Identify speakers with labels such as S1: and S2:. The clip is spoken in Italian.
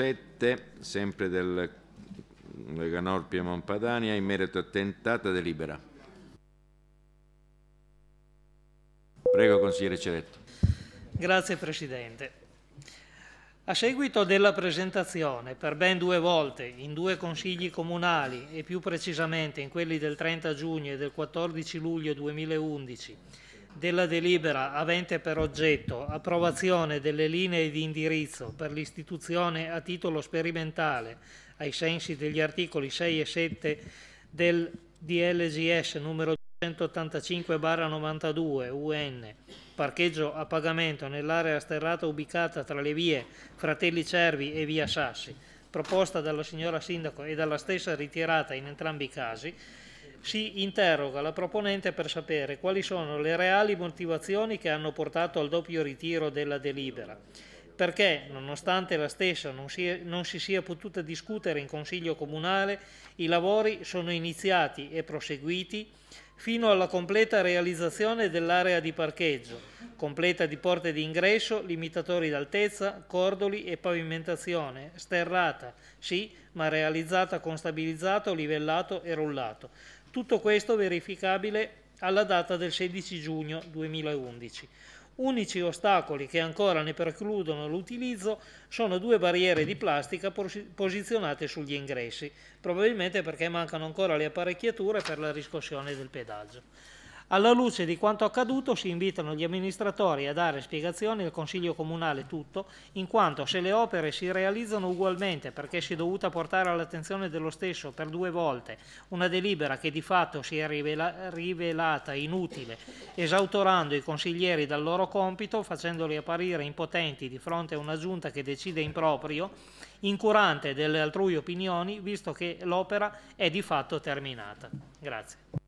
S1: 7, sempre del Lega Nord Piemont Padania, in merito a tentata delibera. Prego, consigliere Ceretto. Grazie, Presidente. A seguito della presentazione per ben due volte in due consigli comunali e più precisamente in quelli del 30 giugno e del 14 luglio 2011 della delibera avente per oggetto approvazione delle linee di indirizzo per l'istituzione a titolo sperimentale ai sensi degli articoli 6 e 7 del DLGS numero 185-92 UN, parcheggio a pagamento nell'area sterrata ubicata tra le vie Fratelli Cervi e via Sassi, proposta dalla signora Sindaco e dalla stessa ritirata in entrambi i casi, si interroga la proponente per sapere quali sono le reali motivazioni che hanno portato al doppio ritiro della delibera, perché, nonostante la stessa non si, non si sia potuta discutere in Consiglio Comunale, i lavori sono iniziati e proseguiti fino alla completa realizzazione dell'area di parcheggio, completa di porte di ingresso, limitatori d'altezza, cordoli e pavimentazione, sterrata, sì, ma realizzata con stabilizzato, livellato e rullato tutto questo verificabile alla data del 16 giugno 2011. Unici ostacoli che ancora ne precludono l'utilizzo sono due barriere di plastica posizionate sugli ingressi, probabilmente perché mancano ancora le apparecchiature per la riscossione del pedaggio. Alla luce di quanto accaduto si invitano gli amministratori a dare spiegazioni al Consiglio Comunale tutto, in quanto se le opere si realizzano ugualmente perché si è dovuta portare all'attenzione dello stesso per due volte una delibera che di fatto si è rivela rivelata inutile, esautorando i consiglieri dal loro compito, facendoli apparire impotenti di fronte a una giunta che decide in proprio, incurante delle altrui opinioni, visto che l'opera è di fatto terminata. Grazie.